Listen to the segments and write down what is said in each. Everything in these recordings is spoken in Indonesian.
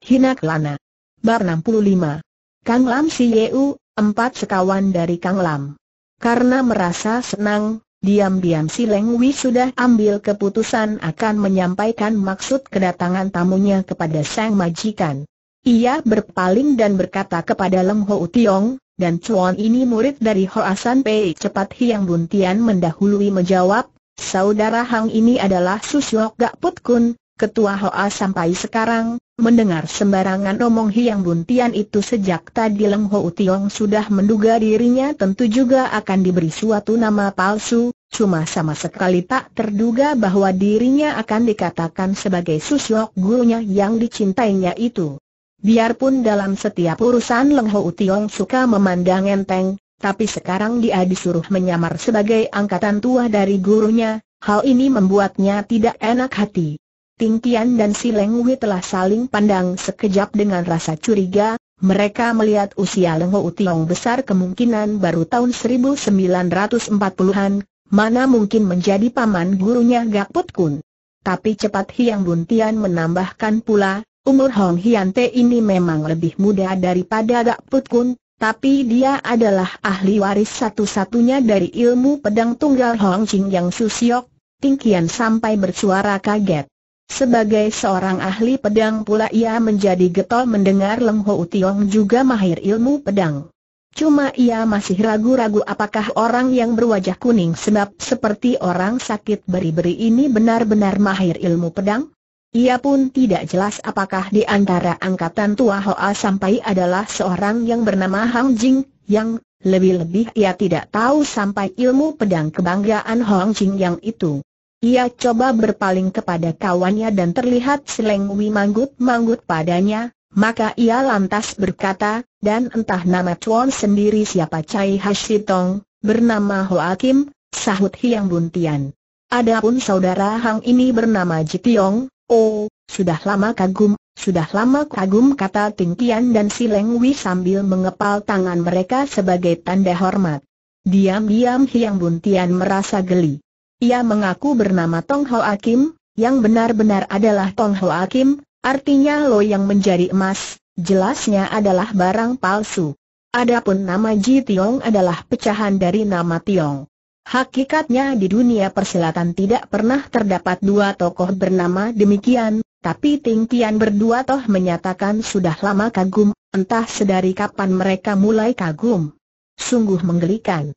Hina Kelana. Bar 65. Kang Lam Si Yeu, empat sekawan dari Kang Lam. Karena merasa senang, diam-diam si Leng Wi sudah ambil keputusan akan menyampaikan maksud kedatangan tamunya kepada sang majikan. Ia berpaling dan berkata kepada Leng Ho Tiong, dan Chuan ini murid dari Hoasan Pei cepat Hiang Buntian mendahului menjawab, saudara Hang ini adalah Susyok Gak Put Kun, ketua Hoa sampai sekarang, Mendengar sembarangan omong Hiang Buntian itu sejak tadi Leng Ho Tiong sudah menduga dirinya tentu juga akan diberi suatu nama palsu, cuma sama sekali tak terduga bahwa dirinya akan dikatakan sebagai susyok gurunya yang dicintainya itu. Biarpun dalam setiap urusan Leng Ho Tiong suka memandang enteng, tapi sekarang dia disuruh menyamar sebagai angkatan tua dari gurunya, hal ini membuatnya tidak enak hati. Tingkian dan si Leng telah saling pandang sekejap dengan rasa curiga, mereka melihat usia Leng Ho Tiong besar kemungkinan baru tahun 1940-an, mana mungkin menjadi paman gurunya Gak Put Kun. Tapi cepat Hiang Buntian menambahkan pula, umur Hong Hian Te ini memang lebih muda daripada Gak Put Kun, tapi dia adalah ahli waris satu-satunya dari ilmu pedang tunggal Hong Jing yang Susiok, Tingkian sampai bersuara kaget. Sebagai seorang ahli pedang pula ia menjadi getol mendengar Leng Ho Tiong juga mahir ilmu pedang. Cuma ia masih ragu-ragu apakah orang yang berwajah kuning sebab seperti orang sakit beri-beri ini benar-benar mahir ilmu pedang? Ia pun tidak jelas apakah di antara angkatan tua Hoa sampai adalah seorang yang bernama Hang Jing, yang lebih-lebih ia tidak tahu sampai ilmu pedang kebanggaan Hong Jing yang itu. Ia coba berpaling kepada kawannya dan terlihat Seleng Wi manggut-manggut padanya, maka ia lantas berkata, dan entah nama Chuan sendiri siapa Cai Hashitong, bernama hoakim, sahut Hiang Buntian. Adapun saudara Hang ini bernama Jitiong, oh, sudah lama kagum, sudah lama kagum kata Ting Tian dan silengwi Wi sambil mengepal tangan mereka sebagai tanda hormat. Diam-diam Hiang Buntian merasa geli. Ia mengaku bernama Tong Ho Akim, yang benar-benar adalah Tong Ho Akim, artinya Lo yang menjadi emas, jelasnya adalah barang palsu. Adapun nama Ji Tiong adalah pecahan dari nama Tiong. Hakikatnya di dunia persilatan tidak pernah terdapat dua tokoh bernama demikian, tapi Ting Tian berdua toh menyatakan sudah lama kagum, entah sedari kapan mereka mulai kagum. Sungguh menggelikan.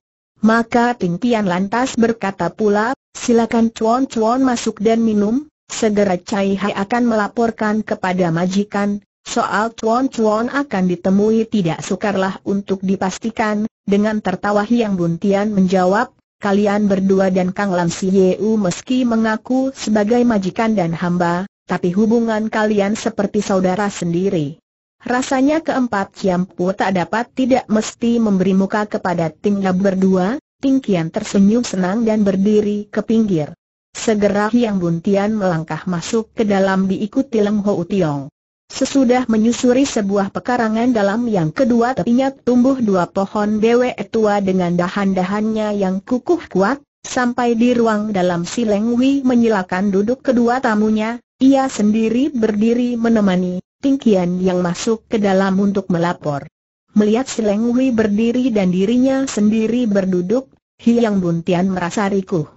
Maka Ting Tian lantas berkata pula, silakan cuan-cuan masuk dan minum, segera Cai Hai akan melaporkan kepada majikan, soal cuan-cuan akan ditemui tidak sukarlah untuk dipastikan, dengan tertawa Hiang Buntian menjawab, kalian berdua dan Kang Lam Si Yeu meski mengaku sebagai majikan dan hamba, tapi hubungan kalian seperti saudara sendiri. Rasanya keempat Ciampu tak dapat tidak mesti memberi muka kepada timnya berdua, Tingkian tersenyum senang dan berdiri ke pinggir. Segera Hiang Buntian melangkah masuk ke dalam diikuti Leng Ho Tiong. Sesudah menyusuri sebuah pekarangan dalam yang kedua tepinya tumbuh dua pohon dewe tua dengan dahan-dahannya yang kukuh kuat, sampai di ruang dalam si Leng Wi menyilakan duduk kedua tamunya, ia sendiri berdiri menemani, Tingkian yang masuk ke dalam untuk melapor. Melihat Sileng Hui berdiri dan dirinya sendiri berduduk, Hiang Buntian merasa rikuh.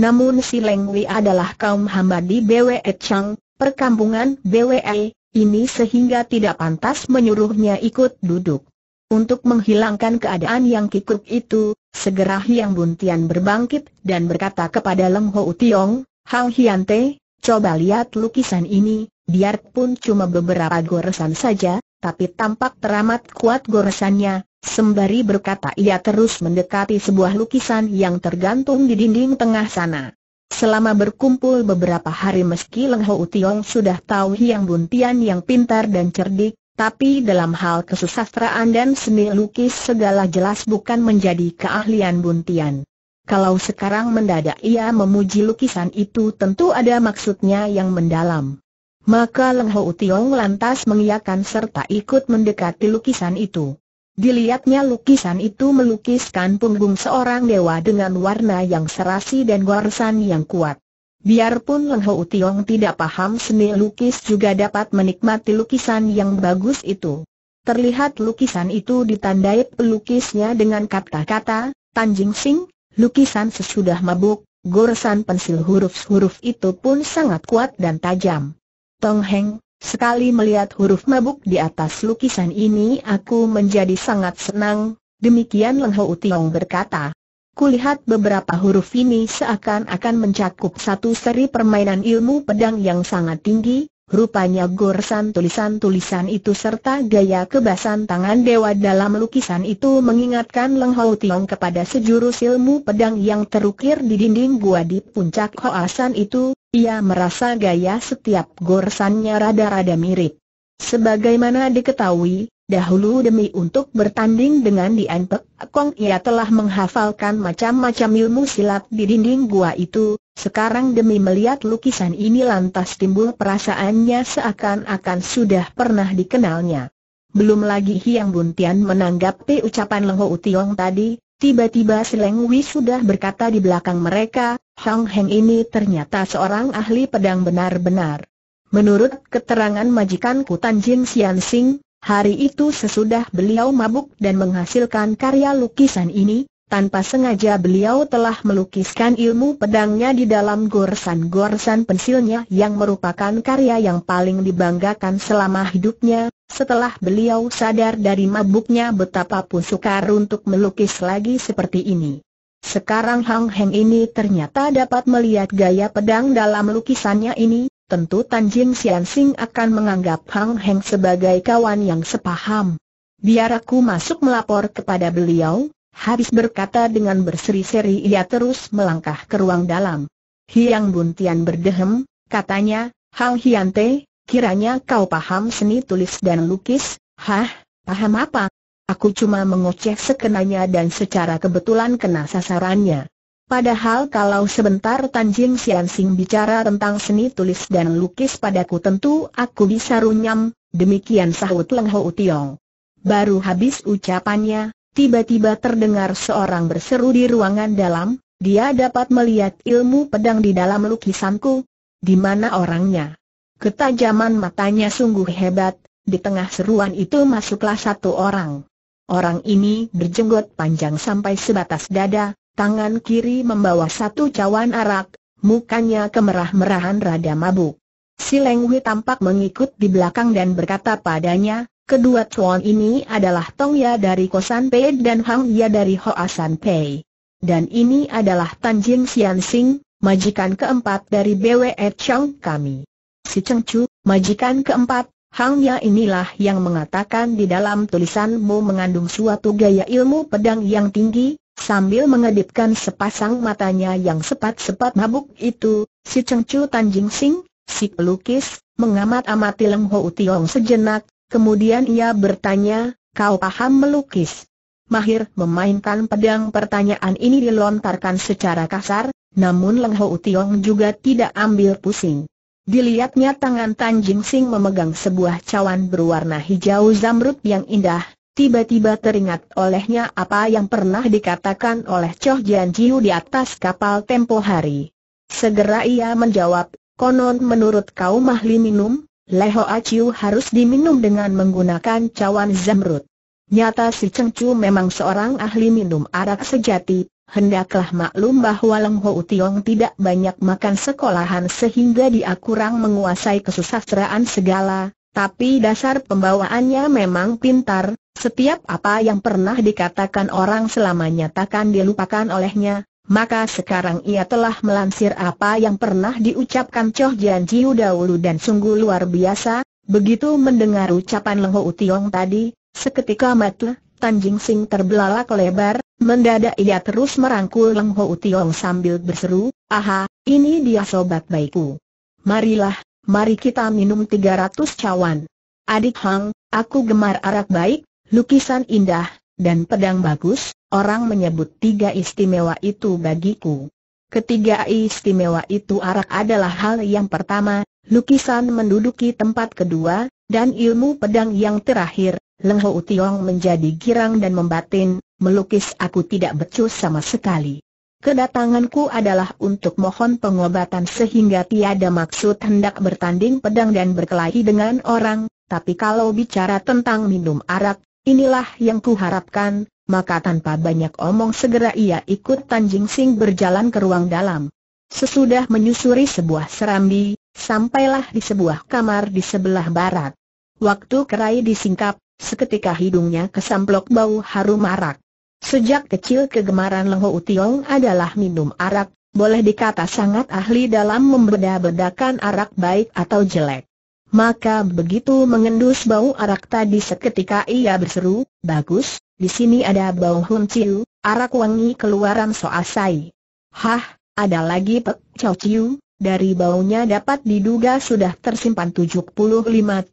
Namun Sileng Hui adalah kaum hamba di BWE Chang, perkampungan BWE, ini sehingga tidak pantas menyuruhnya ikut duduk. Untuk menghilangkan keadaan yang kikuk itu, segera Hiang Buntian berbangkit dan berkata kepada Leng Ho Tiong, Hang Hian Te, coba lihat lukisan ini, Biarpun cuma beberapa goresan saja, tapi tampak teramat kuat goresannya, sembari berkata ia terus mendekati sebuah lukisan yang tergantung di dinding tengah sana. Selama berkumpul beberapa hari meski Leng Ho Tiong sudah tahu Yang Buntian yang pintar dan cerdik, tapi dalam hal kesusastraan dan seni lukis segala jelas bukan menjadi keahlian Buntian. Kalau sekarang mendadak ia memuji lukisan itu tentu ada maksudnya yang mendalam. Maka Leng Ho Tiong lantas mengiakan serta ikut mendekati lukisan itu. Dilihatnya lukisan itu melukiskan punggung seorang dewa dengan warna yang serasi dan goresan yang kuat. Biarpun Leng Ho Tiong tidak paham seni lukis juga dapat menikmati lukisan yang bagus itu. Terlihat lukisan itu ditandai pelukisnya dengan kata-kata, Tanjing Sing, lukisan sesudah mabuk, goresan pensil huruf-huruf itu pun sangat kuat dan tajam. Tong Heng, sekali melihat huruf mabuk di atas lukisan ini aku menjadi sangat senang, demikian Leng Ho Tiong berkata. Kulihat beberapa huruf ini seakan-akan mencakup satu seri permainan ilmu pedang yang sangat tinggi, Rupanya goresan tulisan-tulisan itu serta gaya kebasan tangan dewa dalam lukisan itu mengingatkan Leng Hou Tiong kepada sejurus ilmu pedang yang terukir di dinding gua di puncak Hoasan itu, ia merasa gaya setiap goresannya rada-rada mirip. Sebagaimana diketahui, Dahulu demi untuk bertanding dengan Dian Pek Kong ia telah menghafalkan macam-macam ilmu silat di dinding gua itu, sekarang demi melihat lukisan ini lantas timbul perasaannya seakan-akan sudah pernah dikenalnya. Belum lagi Hiang Buntian menanggapi ucapan Lengho Utiong tadi, tiba-tiba Seleng Wi sudah berkata di belakang mereka, Hang Heng ini ternyata seorang ahli pedang benar-benar. Menurut keterangan majikan Tan Jin Sian Sing, Hari itu sesudah beliau mabuk dan menghasilkan karya lukisan ini, tanpa sengaja beliau telah melukiskan ilmu pedangnya di dalam gorsan-gorsan pensilnya yang merupakan karya yang paling dibanggakan selama hidupnya, setelah beliau sadar dari mabuknya betapa pun sukar untuk melukis lagi seperti ini. Sekarang Hang Heng ini ternyata dapat melihat gaya pedang dalam lukisannya ini, tentu Tan Jin Sian Sing akan menganggap Hang Heng sebagai kawan yang sepaham. Biar aku masuk melapor kepada beliau, habis berkata dengan berseri-seri ia terus melangkah ke ruang dalam. Hiang Buntian berdehem, katanya, Hang Hian Te, kiranya kau paham seni tulis dan lukis, hah, paham apa? Aku cuma mengoceh sekenanya dan secara kebetulan kena sasarannya. Padahal kalau sebentar Tan Jing Sian Sing bicara tentang seni tulis dan lukis padaku tentu aku bisa runyam, demikian sahut Leng Ho Tiong. Baru habis ucapannya, tiba-tiba terdengar seorang berseru di ruangan dalam, dia dapat melihat ilmu pedang di dalam lukisanku. Di mana orangnya? Ketajaman matanya sungguh hebat, di tengah seruan itu masuklah satu orang. Orang ini berjenggot panjang sampai sebatas dada, Tangan kiri membawa satu cawan arak, mukanya kemerah-merahan rada mabuk. Si Leng Hui tampak mengikut di belakang dan berkata padanya, kedua cuan ini adalah Tong Ya dari Kosan Pei dan Hang Ya dari Hoasan Pei. Dan ini adalah Tan Jin Xian Sing, majikan keempat dari BWE Chang kami. Si Cheng Chu, majikan keempat, Hang Ya inilah yang mengatakan di dalam tulisanmu mengandung suatu gaya ilmu pedang yang tinggi, Sambil mengedipkan sepasang matanya yang sepat-sepat mabuk itu, si Cengcu Tanjing Sing, si pelukis, mengamat-amati Leng Ho Tiong sejenak, kemudian ia bertanya, kau paham melukis? Mahir memainkan pedang pertanyaan ini dilontarkan secara kasar, namun Leng Ho Tiong juga tidak ambil pusing. Dilihatnya tangan Tanjing Sing memegang sebuah cawan berwarna hijau zamrud yang indah, tiba-tiba teringat olehnya apa yang pernah dikatakan oleh Choh Jian Jiu di atas kapal tempo hari. Segera ia menjawab, konon menurut kau ahli minum, Leho Aciu harus diminum dengan menggunakan cawan zamrut. Nyata si Cheng Chu memang seorang ahli minum arak sejati, hendaklah maklum bahwa Leng Ho Tiong tidak banyak makan sekolahan sehingga dia kurang menguasai kesusastraan segala, tapi dasar pembawaannya memang pintar, setiap apa yang pernah dikatakan orang selamanya takkan dilupakan olehnya, maka sekarang ia telah melansir apa yang pernah diucapkan Choh Jian Jiu dahulu dan sungguh luar biasa, begitu mendengar ucapan Leng Ho Utiong tadi, seketika mata, Tanjing Sing terbelalak lebar, mendadak ia terus merangkul Leng Ho Utiong sambil berseru, aha, ini dia sobat baikku. Marilah, mari kita minum 300 cawan. Adik Hang, aku gemar arak baik, lukisan indah, dan pedang bagus, orang menyebut tiga istimewa itu bagiku. Ketiga istimewa itu arak adalah hal yang pertama, lukisan menduduki tempat kedua, dan ilmu pedang yang terakhir, Leng Ho Utiong menjadi girang dan membatin, melukis aku tidak becus sama sekali. Kedatanganku adalah untuk mohon pengobatan sehingga tiada maksud hendak bertanding pedang dan berkelahi dengan orang, tapi kalau bicara tentang minum arak, Inilah yang kuharapkan, maka tanpa banyak omong segera ia ikut Tanjing Sing berjalan ke ruang dalam. Sesudah menyusuri sebuah serambi, sampailah di sebuah kamar di sebelah barat. Waktu kerai disingkap, seketika hidungnya kesamplok bau harum arak. Sejak kecil kegemaran Lengho Utiong adalah minum arak, boleh dikata sangat ahli dalam membeda-bedakan arak baik atau jelek. Maka begitu mengendus bau arak tadi seketika ia berseru, bagus, di sini ada bau hunciu, arak wangi keluaran soasai. Hah, ada lagi pek cao ciu, dari baunya dapat diduga sudah tersimpan 75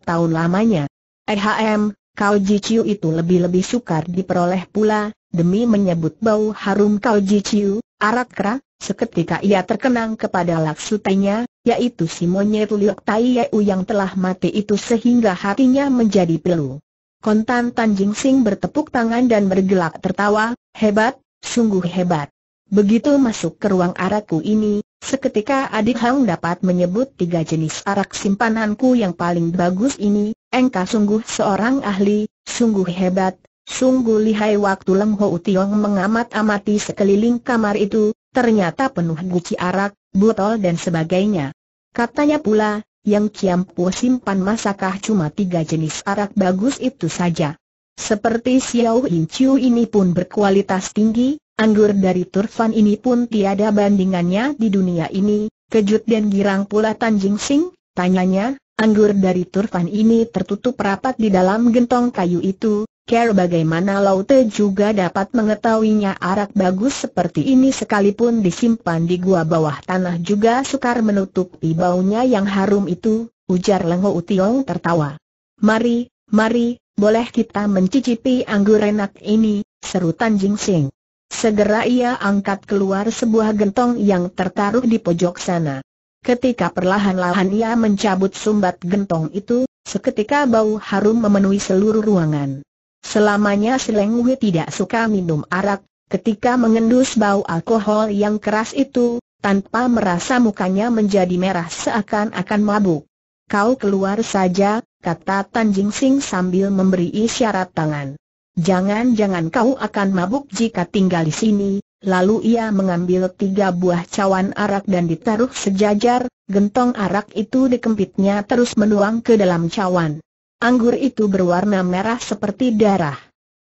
tahun lamanya. Ehm, kau ciu itu lebih-lebih sukar diperoleh pula, demi menyebut bau harum kau ciu, arak kera, seketika ia terkenang kepada laksutanya, yaitu si monyet Liok Tai Yeu yang telah mati itu sehingga hatinya menjadi pilu. Kontan tan jing Sing bertepuk tangan dan bergelak tertawa, hebat, sungguh hebat. Begitu masuk ke ruang arakku ini, seketika adik Hang dapat menyebut tiga jenis arak simpananku yang paling bagus ini, engkau sungguh seorang ahli, sungguh hebat, sungguh lihai waktu Leng Ho Tiong mengamat-amati sekeliling kamar itu, ternyata penuh guci arak, botol dan sebagainya. Katanya pula, yang Kiampu simpan masakah cuma tiga jenis arak bagus itu saja. Seperti Xiao Inchiu ini pun berkualitas tinggi, anggur dari Turfan ini pun tiada bandingannya di dunia ini, kejut dan girang pula Tan Jing Sing, tanyanya, anggur dari Turfan ini tertutup rapat di dalam gentong kayu itu, Care bagaimana Laute juga dapat mengetahuinya arak bagus seperti ini sekalipun disimpan di gua bawah tanah juga sukar menutupi baunya yang harum itu, ujar Lengho Utiong tertawa. Mari, mari, boleh kita mencicipi anggur enak ini, seru Tan Jing Sing. Segera ia angkat keluar sebuah gentong yang tertaruh di pojok sana. Ketika perlahan-lahan ia mencabut sumbat gentong itu, seketika bau harum memenuhi seluruh ruangan. Selamanya Sileng Wei tidak suka minum arak, ketika mengendus bau alkohol yang keras itu, tanpa merasa mukanya menjadi merah seakan-akan mabuk. Kau keluar saja, kata Tan Jing Sing sambil memberi isyarat tangan. Jangan-jangan kau akan mabuk jika tinggal di sini, Lalu ia mengambil tiga buah cawan arak dan ditaruh sejajar, gentong arak itu dikempitnya terus menuang ke dalam cawan. Anggur itu berwarna merah seperti darah.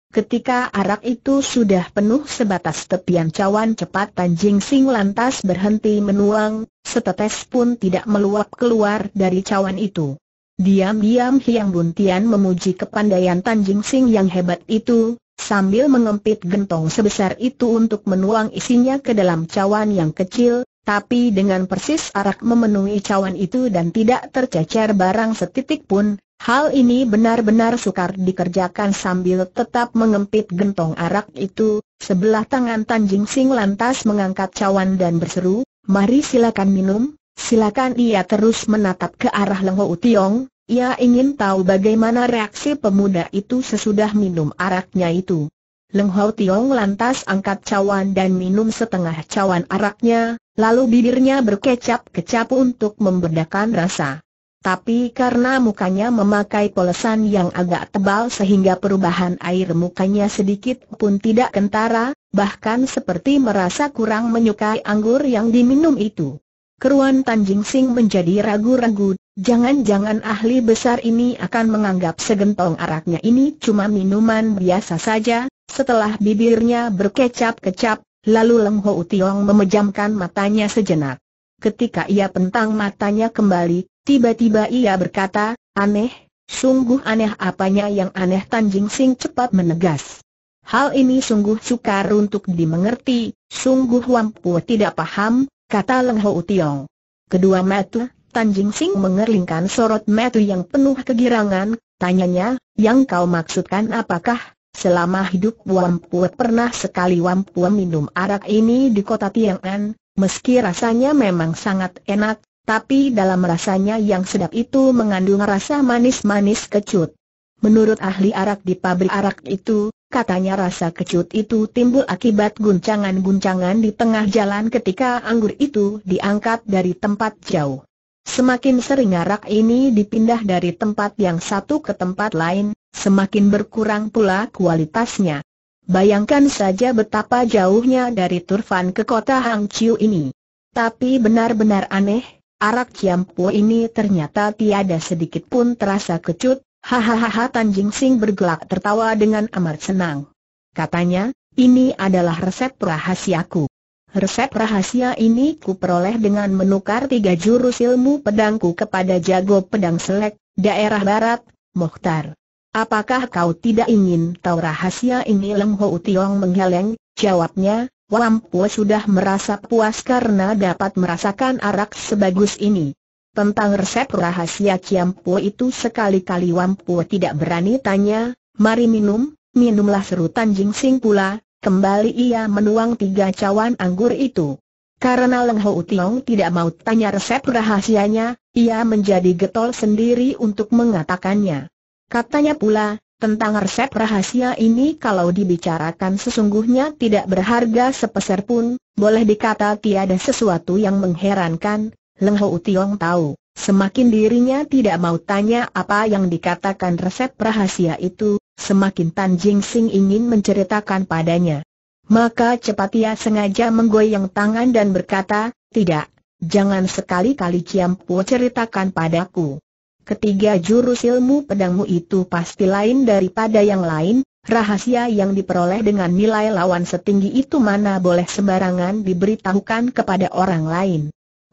Ketika arak itu sudah penuh sebatas tepian cawan cepat Tan Jing Sing lantas berhenti menuang, setetes pun tidak meluap keluar dari cawan itu. Diam-diam Hiang Buntian memuji kepandaian Tan Jing Sing yang hebat itu, sambil mengempit gentong sebesar itu untuk menuang isinya ke dalam cawan yang kecil, tapi dengan persis arak memenuhi cawan itu dan tidak tercecer barang setitik pun, Hal ini benar-benar sukar dikerjakan sambil tetap mengempit gentong arak itu, sebelah tangan Tan Jing Sing lantas mengangkat cawan dan berseru, mari silakan minum, silakan ia terus menatap ke arah Leng Ho Tiong, ia ingin tahu bagaimana reaksi pemuda itu sesudah minum araknya itu. Leng Ho Tiong lantas angkat cawan dan minum setengah cawan araknya, lalu bibirnya berkecap-kecap untuk membedakan rasa. Tapi karena mukanya memakai polesan yang agak tebal sehingga perubahan air mukanya sedikit pun tidak kentara, bahkan seperti merasa kurang menyukai anggur yang diminum itu. Keruan Tanjing Sing menjadi ragu-ragu, jangan-jangan ahli besar ini akan menganggap segentong araknya ini cuma minuman biasa saja, setelah bibirnya berkecap-kecap, lalu Leng Ho Tiong memejamkan matanya sejenak. Ketika ia pentang matanya kembali, Tiba-tiba ia berkata, aneh, sungguh aneh apanya yang aneh Tanjing Sing cepat menegas. Hal ini sungguh sukar untuk dimengerti, sungguh Wampu tidak paham, kata Leng Ho Tiong. Kedua mata, Tanjing Sing mengerlingkan sorot metu yang penuh kegirangan, tanyanya, yang kau maksudkan apakah, selama hidup Wampu pernah sekali Wampu minum arak ini di kota Tiang'an, meski rasanya memang sangat enak, tapi dalam rasanya yang sedap itu mengandung rasa manis-manis kecut. Menurut ahli arak di pabrik arak itu, katanya rasa kecut itu timbul akibat guncangan-guncangan di tengah jalan ketika anggur itu diangkat dari tempat jauh. Semakin sering arak ini dipindah dari tempat yang satu ke tempat lain, semakin berkurang pula kualitasnya. Bayangkan saja betapa jauhnya dari Turfan ke kota Hangzhou ini. Tapi benar-benar aneh, Arak Ciampu ini ternyata tiada sedikit pun terasa kecut, hahaha Tanjing Sing bergelak tertawa dengan amat senang. Katanya, ini adalah resep rahasiaku. Resep rahasia ini ku peroleh dengan menukar tiga jurus ilmu pedangku kepada jago pedang selek, daerah barat, Mokhtar. Apakah kau tidak ingin tahu rahasia ini Leng Ho Tiong menggeleng? Jawabnya, Wampu sudah merasa puas karena dapat merasakan arak sebagus ini. Tentang resep rahasia kiampu itu sekali-kali Wampu tidak berani tanya, mari minum, minumlah seru Tanjing Sing pula, kembali ia menuang tiga cawan anggur itu. Karena Leng Ho Utiong tidak mau tanya resep rahasianya, ia menjadi getol sendiri untuk mengatakannya. Katanya pula, tentang resep rahasia ini kalau dibicarakan sesungguhnya tidak berharga sepeser pun, boleh dikata tiada sesuatu yang mengherankan, Leng Ho Utiong tahu. Semakin dirinya tidak mau tanya apa yang dikatakan resep rahasia itu, semakin Tan Jing Sing ingin menceritakan padanya. Maka cepat ia sengaja menggoyang tangan dan berkata, tidak, jangan sekali-kali Ciampu ceritakan padaku. Ketiga jurus ilmu pedangmu itu pasti lain daripada yang lain, rahasia yang diperoleh dengan nilai lawan setinggi itu mana boleh sembarangan diberitahukan kepada orang lain.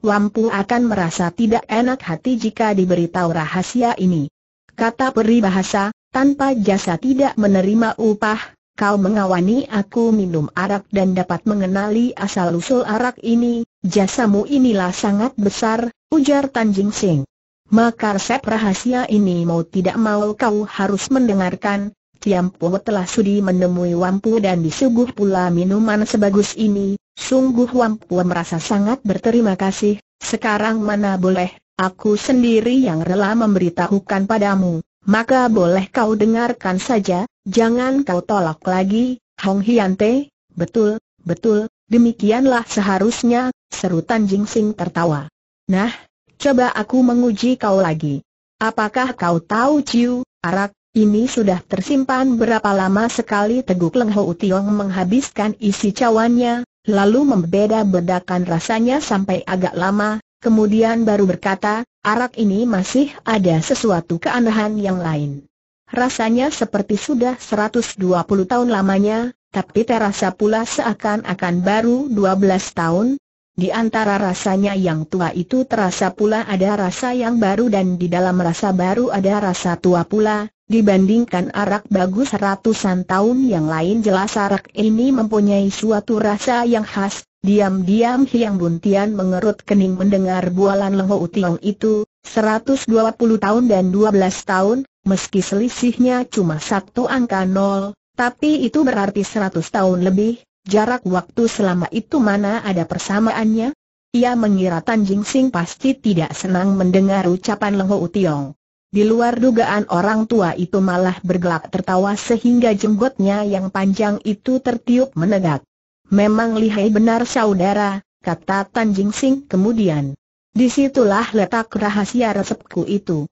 Wampu akan merasa tidak enak hati jika diberitahu rahasia ini. Kata peri bahasa tanpa jasa tidak menerima upah, kau mengawani aku minum arak dan dapat mengenali asal-usul arak ini, jasamu inilah sangat besar, ujar Tan Jing Sing. Maka resep rahasia ini mau tidak mau kau harus mendengarkan, Tiam Po telah sudi menemui Wampu dan disuguh pula minuman sebagus ini, sungguh Wampu merasa sangat berterima kasih, sekarang mana boleh, aku sendiri yang rela memberitahukan padamu, maka boleh kau dengarkan saja, jangan kau tolak lagi, Hong Hian Te, betul, betul, demikianlah seharusnya, seru Tan Jing Sing tertawa. Nah, Coba aku menguji kau lagi. Apakah kau tahu Ciu, arak, ini sudah tersimpan berapa lama sekali Teguk Leng Ho Tiong menghabiskan isi cawannya, lalu membeda-bedakan rasanya sampai agak lama, kemudian baru berkata, arak ini masih ada sesuatu keanehan yang lain. Rasanya seperti sudah 120 tahun lamanya, tapi terasa pula seakan-akan baru 12 tahun, di antara rasanya yang tua itu terasa pula ada rasa yang baru dan di dalam rasa baru ada rasa tua pula, dibandingkan arak bagus ratusan tahun yang lain jelas arak ini mempunyai suatu rasa yang khas, Diam-diam Hiang Buntian mengerut kening mendengar bualan Leho Utiong itu, 120 tahun dan 12 tahun, meski selisihnya cuma satu angka nol, tapi itu berarti 100 tahun lebih, Jarak waktu selama itu mana ada persamaannya? Ia mengira Tan Jing Sing pasti tidak senang mendengar ucapan Leng Ho Tiong. Di luar dugaan orang tua itu malah bergelak tertawa sehingga jenggotnya yang panjang itu tertiup menegak. Memang lihai benar saudara, kata Tan Jing Sing kemudian. Disitulah letak rahasia resepku itu.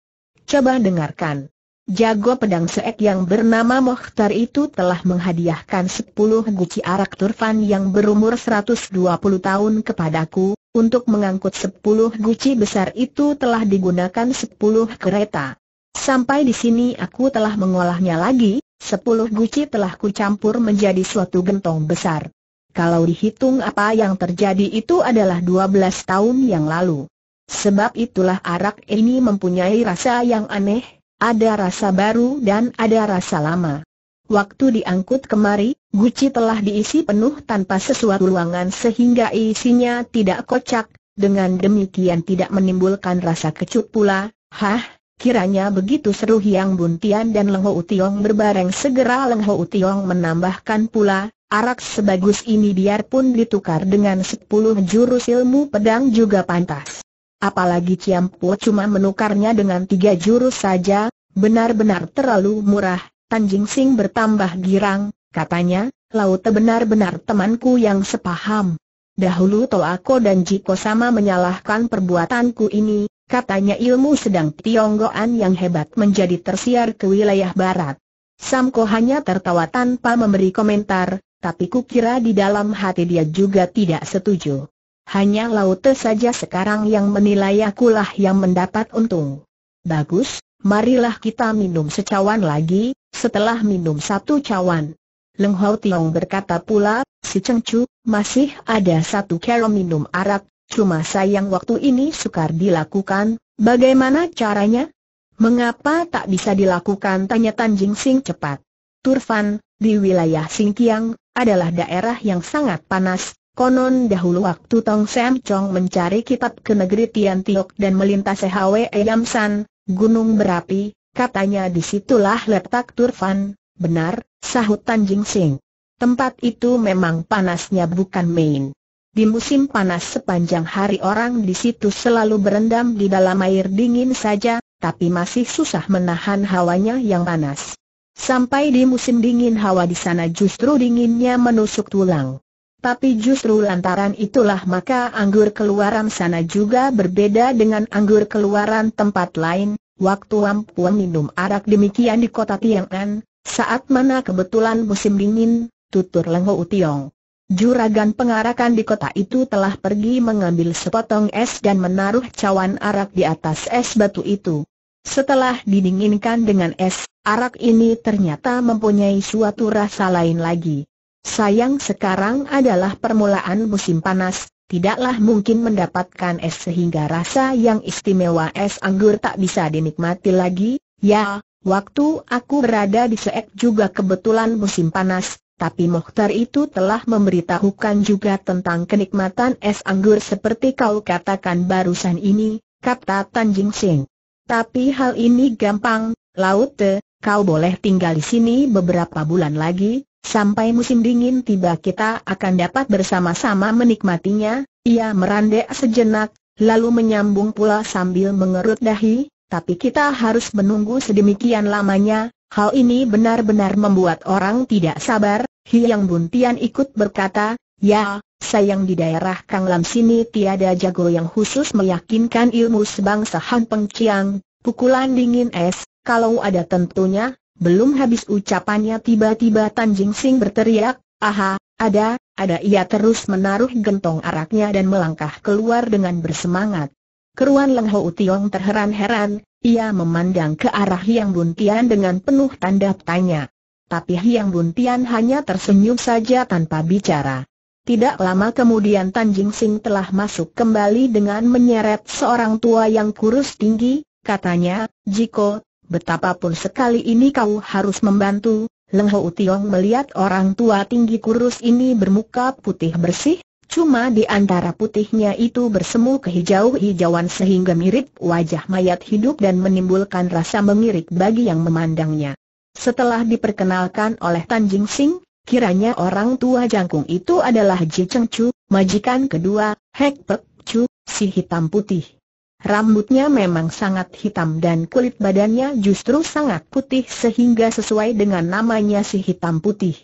Coba dengarkan. Jago pedang seek yang bernama Mohtar itu telah menghadiahkan sepuluh guci arak turfan yang berumur 120 tahun kepadaku, untuk mengangkut sepuluh guci besar itu telah digunakan sepuluh kereta. Sampai di sini aku telah mengolahnya lagi, Sepuluh guci telah kucampur menjadi suatu gentong besar. Kalau dihitung apa yang terjadi itu adalah 12 tahun yang lalu. Sebab itulah arak ini mempunyai rasa yang aneh, ada rasa baru dan ada rasa lama. Waktu diangkut kemari, guci telah diisi penuh tanpa sesuatu ruangan sehingga isinya tidak kocak, dengan demikian tidak menimbulkan rasa kecut pula, hah, Kiranya begitu seru Hiang Buntian dan lengho utiong berbareng segera lengho utiong menambahkan pula, arak sebagus ini biarpun ditukar dengan sepuluh jurus ilmu pedang juga pantas. Apalagi Ciampo cuma menukarnya dengan tiga jurus saja, benar-benar terlalu murah, Tan Jing Sing bertambah girang, katanya, Laute benar-benar temanku yang sepaham. Dahulu Toako dan Jiko sama menyalahkan perbuatanku ini, katanya ilmu sedang Tionggoan yang hebat menjadi tersiar ke wilayah barat. Samko hanya tertawa tanpa memberi komentar, tapi kukira di dalam hati dia juga tidak setuju. Hanya Laute saja sekarang yang menilai akulah yang mendapat untung. Bagus, marilah kita minum secawan lagi, setelah minum satu cawan. Leng Hau Tiong berkata pula, si Cheng Chu, masih ada satu cara minum arak, cuma sayang waktu ini sukar dilakukan, bagaimana caranya? Mengapa tak bisa dilakukan tanya Tan Jing Sing cepat. Turfan, di wilayah Kiang, adalah daerah yang sangat panas, Konon dahulu waktu Tong Sam Chong mencari kitab ke negeri Tian Tiok dan melintasi Hwe San, gunung berapi, katanya disitulah letak Turfan, benar, sahut Tan Jing Sing. Tempat itu memang panasnya bukan main. Di musim panas sepanjang hari orang di situ selalu berendam di dalam air dingin saja, tapi masih susah menahan hawanya yang panas. Sampai di musim dingin hawa di sana justru dinginnya menusuk tulang. Tapi justru lantaran itulah maka anggur keluaran sana juga berbeda dengan anggur keluaran tempat lain. Waktu Ampu minum arak demikian di kota Tiang'an, saat mana kebetulan musim dingin, tutur Lengho Utiong. Juragan pengarakan di kota itu telah pergi mengambil sepotong es dan menaruh cawan arak di atas es batu itu. Setelah didinginkan dengan es, arak ini ternyata mempunyai suatu rasa lain lagi. Sayang sekarang adalah permulaan musim panas, tidaklah mungkin mendapatkan es sehingga rasa yang istimewa es anggur tak bisa dinikmati lagi, ya, waktu aku berada di Seek juga kebetulan musim panas, tapi Mokhtar itu telah memberitahukan juga tentang kenikmatan es anggur seperti kau katakan barusan ini, kata Tan Jing Sing. Tapi hal ini gampang, Laute, kau boleh tinggal di sini beberapa bulan lagi, Sampai musim dingin tiba kita akan dapat bersama-sama menikmatinya, ia merandek sejenak, lalu menyambung pula sambil mengerut dahi, tapi kita harus menunggu sedemikian lamanya, hal ini benar-benar membuat orang tidak sabar, Hiang Buntian ikut berkata, ya, sayang di daerah Kang Lam sini tiada jago yang khusus meyakinkan ilmu sebangsa Han Peng Chiang, pukulan dingin es, kalau ada tentunya, belum habis ucapannya tiba-tiba Tan Jing Sing berteriak, aha, ada, ada ia terus menaruh gentong araknya dan melangkah keluar dengan bersemangat. Keruan Leng Ho Tiong terheran-heran, ia memandang ke arah Yang Buntian dengan penuh tanda tanya. Tapi Yang Buntian hanya tersenyum saja tanpa bicara. Tidak lama kemudian Tan Jing Sing telah masuk kembali dengan menyeret seorang tua yang kurus tinggi, katanya, Jiko, betapapun sekali ini kau harus membantu. Leng Ho Tiong melihat orang tua tinggi kurus ini bermuka putih bersih, cuma di antara putihnya itu bersemu kehijau-hijauan sehingga mirip wajah mayat hidup dan menimbulkan rasa mengirik bagi yang memandangnya. Setelah diperkenalkan oleh Tan Jing Sing, kiranya orang tua jangkung itu adalah Ji Cheng Chu, majikan kedua, Hek Pek Chu, si hitam putih. Rambutnya memang sangat hitam dan kulit badannya justru sangat putih sehingga sesuai dengan namanya si hitam putih.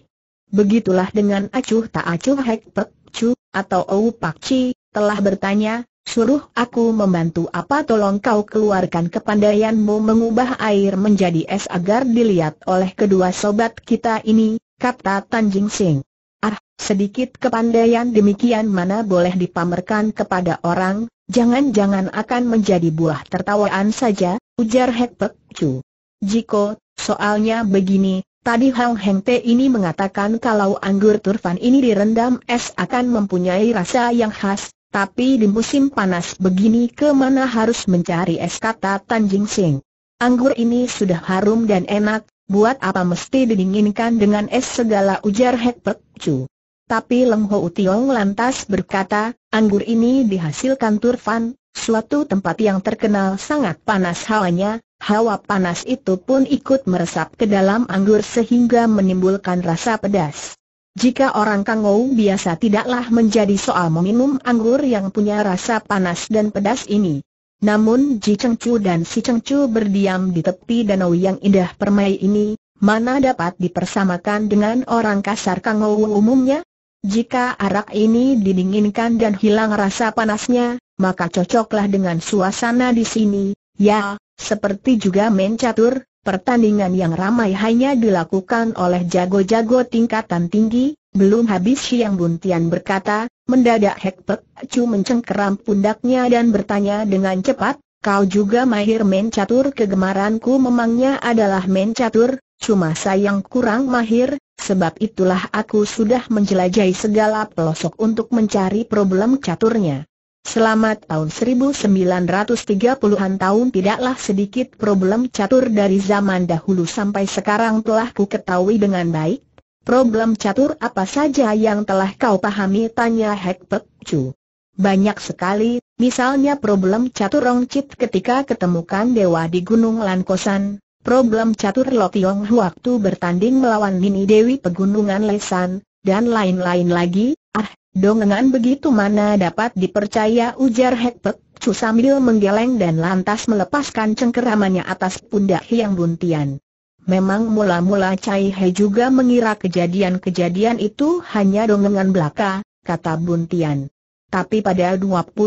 Begitulah dengan acuh tak acuh Hek Pek Chu, atau Ou Pak Chi, telah bertanya, suruh aku membantu apa tolong kau keluarkan kepandaianmu mengubah air menjadi es agar dilihat oleh kedua sobat kita ini, kata Tan Jing Sing. Ah, sedikit kepandaian demikian mana boleh dipamerkan kepada orang, Jangan-jangan akan menjadi buah tertawaan saja, ujar Hek Pek Chu. Jiko, soalnya begini, tadi Hang Heng Te ini mengatakan kalau anggur turfan ini direndam es akan mempunyai rasa yang khas, tapi di musim panas begini kemana harus mencari es kata Tan Jing Sing. Anggur ini sudah harum dan enak, buat apa mesti didinginkan dengan es segala ujar Hek Pek Chu. Tapi Leng Ho Tiong lantas berkata, anggur ini dihasilkan Turfan, suatu tempat yang terkenal sangat panas hawanya, hawa panas itu pun ikut meresap ke dalam anggur sehingga menimbulkan rasa pedas. Jika orang Kangou biasa tidaklah menjadi soal meminum anggur yang punya rasa panas dan pedas ini. Namun Ji Chu dan Si Chu berdiam di tepi danau yang indah permai ini, mana dapat dipersamakan dengan orang kasar Kangou umumnya? Jika arak ini didinginkan dan hilang rasa panasnya, maka cocoklah dengan suasana di sini, ya, seperti juga main catur, pertandingan yang ramai hanya dilakukan oleh jago-jago tingkatan tinggi, belum habis Siang Buntian berkata, mendadak Hek Pek Chu mencengkeram pundaknya dan bertanya dengan cepat, Kau juga mahir main catur kegemaranku memangnya adalah main catur, Cuma sayang kurang mahir, sebab itulah aku sudah menjelajahi segala pelosok untuk mencari problem caturnya. Selamat tahun 1930-an tahun tidaklah sedikit problem catur dari zaman dahulu sampai sekarang telah ku ketahui dengan baik. Problem catur apa saja yang telah kau pahami tanya Hek Pek Chu. Banyak sekali, misalnya problem catur rongcit ketika ketemukan dewa di Gunung Lankosan, Problem catur Lo Tiong waktu bertanding melawan Mini Dewi Pegunungan Lesan, dan lain-lain lagi, ah, dongengan begitu mana dapat dipercaya ujar Hek Pek sambil menggeleng dan lantas melepaskan cengkeramannya atas pundak Hyang Buntian. Memang mula-mula Cai He juga mengira kejadian-kejadian itu hanya dongengan belaka, kata Buntian. Tapi pada 25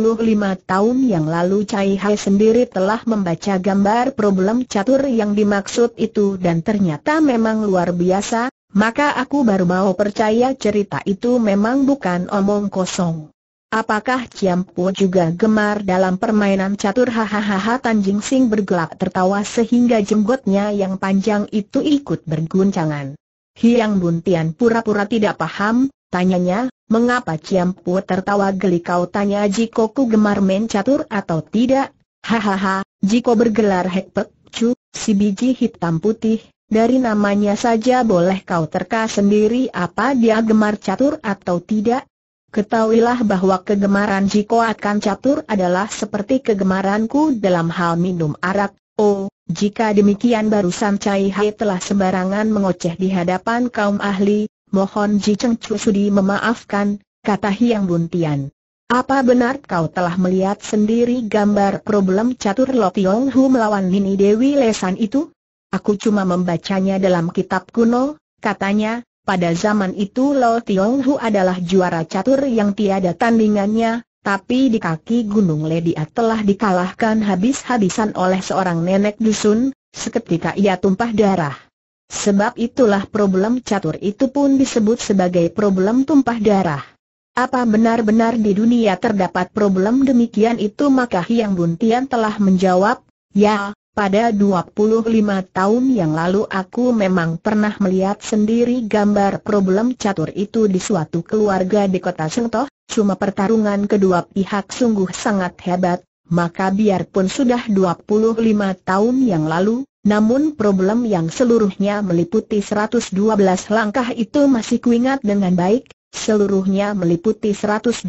tahun yang lalu Cai Hai sendiri telah membaca gambar problem catur yang dimaksud itu dan ternyata memang luar biasa, maka aku baru mau percaya cerita itu memang bukan omong kosong. Apakah Ciampu juga gemar dalam permainan catur? Hahaha Tan Jing Sing bergelak tertawa sehingga jenggotnya yang panjang itu ikut berguncangan. Hiang Buntian pura-pura tidak paham, tanyanya, Mengapa Ciampu tertawa geli kau tanya Jiko ku gemar main catur atau tidak? Hahaha, Jiko bergelar Pek cu, si biji hitam putih, dari namanya saja boleh kau terka sendiri apa dia gemar catur atau tidak? Ketahuilah bahwa kegemaran Jiko akan catur adalah seperti kegemaranku dalam hal minum arak, oh, jika demikian barusan Cai Hai telah sembarangan mengoceh di hadapan kaum ahli, mohon Ji Cheng Chu sudi memaafkan, kata Hiang Buntian. Apa benar kau telah melihat sendiri gambar problem catur Lo Tiong Hu melawan Nini Dewi Lesan itu? Aku cuma membacanya dalam kitab kuno, katanya, pada zaman itu Lo Tiong Hu adalah juara catur yang tiada tandingannya, tapi di kaki Gunung Ledia telah dikalahkan habis-habisan oleh seorang nenek dusun, seketika ia tumpah darah. Sebab itulah problem catur itu pun disebut sebagai problem tumpah darah. Apa benar-benar di dunia terdapat problem demikian itu maka yang Buntian telah menjawab, ya, pada 25 tahun yang lalu aku memang pernah melihat sendiri gambar problem catur itu di suatu keluarga di kota Sengtoh, cuma pertarungan kedua pihak sungguh sangat hebat, maka biarpun sudah 25 tahun yang lalu, namun problem yang seluruhnya meliputi 112 langkah itu masih kuingat dengan baik, seluruhnya meliputi 112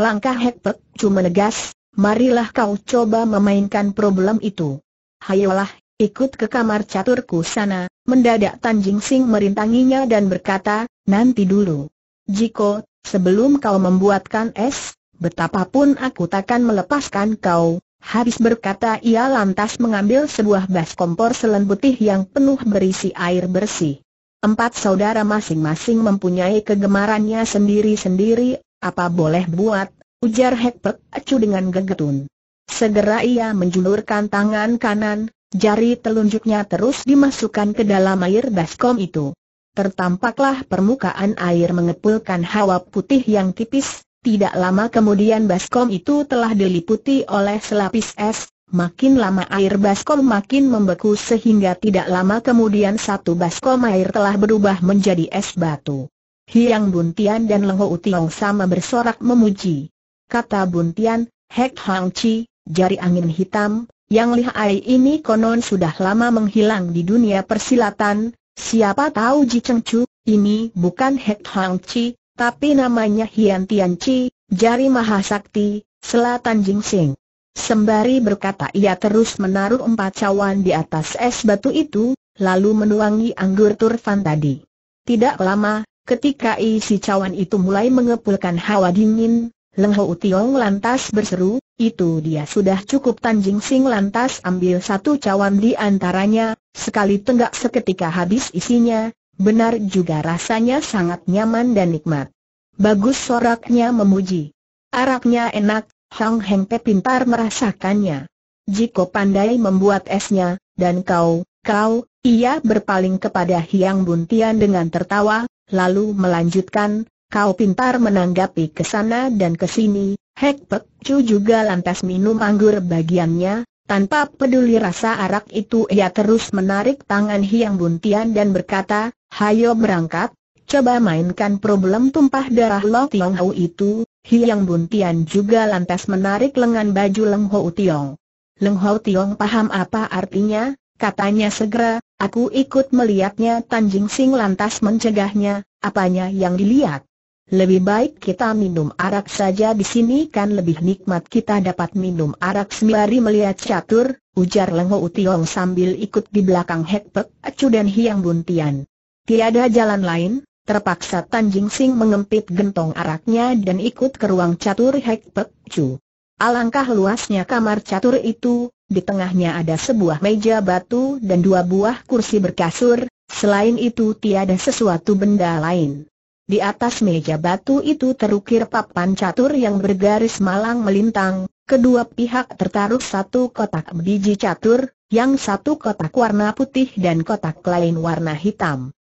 langkah Hekpek cuma menegas, marilah kau coba memainkan problem itu. Hayolah, ikut ke kamar caturku sana, mendadak Tanjing Sing merintanginya dan berkata, nanti dulu. Jiko, sebelum kau membuatkan es, betapapun aku takkan melepaskan kau, Habis berkata ia lantas mengambil sebuah bas kompor selen putih yang penuh berisi air bersih. Empat saudara masing-masing mempunyai kegemarannya sendiri-sendiri, apa boleh buat, ujar Hek Pek Acu dengan gegetun. Segera ia menjulurkan tangan kanan, jari telunjuknya terus dimasukkan ke dalam air baskom itu. Tertampaklah permukaan air mengepulkan hawa putih yang tipis, tidak lama kemudian baskom itu telah diliputi oleh selapis es, makin lama air baskom makin membeku sehingga tidak lama kemudian satu baskom air telah berubah menjadi es batu. Hiang Buntian dan Leng Ho Tiong sama bersorak memuji. Kata Buntian, Hek Hang Chi, jari angin hitam, yang lihai ini konon sudah lama menghilang di dunia persilatan, siapa tahu Ji Cheng Chu, ini bukan Hek Hang Chi, tapi namanya Hian Chi, jari mahasakti, selatan Jingsing. Sembari berkata ia terus menaruh empat cawan di atas es batu itu, lalu menuangi anggur turfan tadi. Tidak lama, ketika isi cawan itu mulai mengepulkan hawa dingin, Leng Ho Tiong lantas berseru, itu dia sudah cukup Tanjing Sing lantas ambil satu cawan di antaranya, sekali tenggak seketika habis isinya, Benar juga rasanya sangat nyaman dan nikmat. Bagus soraknya memuji. Araknya enak, Hang Heng Pe pintar merasakannya. Jiko pandai membuat esnya, dan kau, kau, ia berpaling kepada Hiang Buntian dengan tertawa, lalu melanjutkan, kau pintar menanggapi kesana dan kesini, Hek Pek Chu juga lantas minum anggur bagiannya, tanpa peduli rasa arak itu ia terus menarik tangan Hiang Buntian dan berkata, Hayo berangkat, coba mainkan problem tumpah darah Lo Tiong Hau itu, Hiang Buntian juga lantas menarik lengan baju Leng Ho Tiong. Leng Ho Tiong paham apa artinya, katanya segera, aku ikut melihatnya Tan Jing Sing lantas mencegahnya, apanya yang dilihat. Lebih baik kita minum arak saja di sini kan lebih nikmat kita dapat minum arak sembari melihat catur, ujar Leng Ho Tiong sambil ikut di belakang Hek Pek Acu dan Hiang Buntian. Tiada jalan lain, terpaksa Tan Jing Sing mengempit gentong araknya dan ikut ke ruang catur Hek Pek Chu. Alangkah luasnya kamar catur itu, di tengahnya ada sebuah meja batu dan dua buah kursi berkasur, selain itu tiada sesuatu benda lain. Di atas meja batu itu terukir papan catur yang bergaris malang melintang, kedua pihak tertaruh satu kotak biji catur, yang satu kotak warna putih dan kotak lain warna hitam.